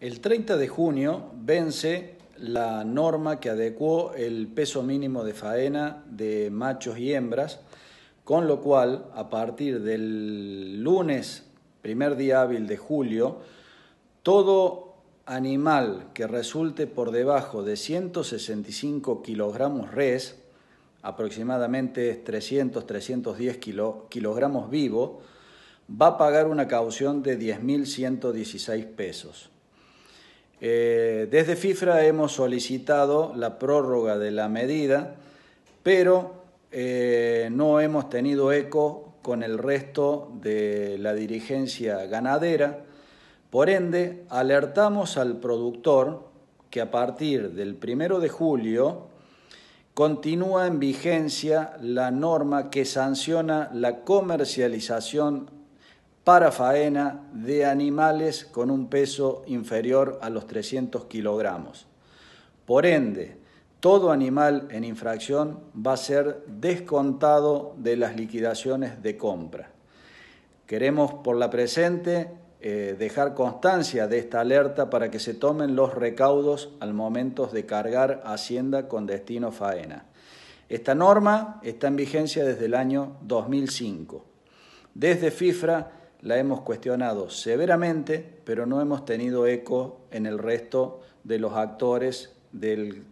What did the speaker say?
El 30 de junio vence la norma que adecuó el peso mínimo de faena de machos y hembras, con lo cual a partir del lunes, primer día hábil de julio, todo animal que resulte por debajo de 165 kilogramos res, aproximadamente 300-310 kilogramos vivo, va a pagar una caución de 10.116 pesos. Eh, desde FIFRA hemos solicitado la prórroga de la medida, pero eh, no hemos tenido eco con el resto de la dirigencia ganadera. Por ende, alertamos al productor que a partir del 1 de julio continúa en vigencia la norma que sanciona la comercialización para faena de animales con un peso inferior a los 300 kilogramos. Por ende, todo animal en infracción va a ser descontado de las liquidaciones de compra. Queremos por la presente eh, dejar constancia de esta alerta para que se tomen los recaudos al momento de cargar Hacienda con destino faena. Esta norma está en vigencia desde el año 2005. Desde FIFRA la hemos cuestionado severamente, pero no hemos tenido eco en el resto de los actores del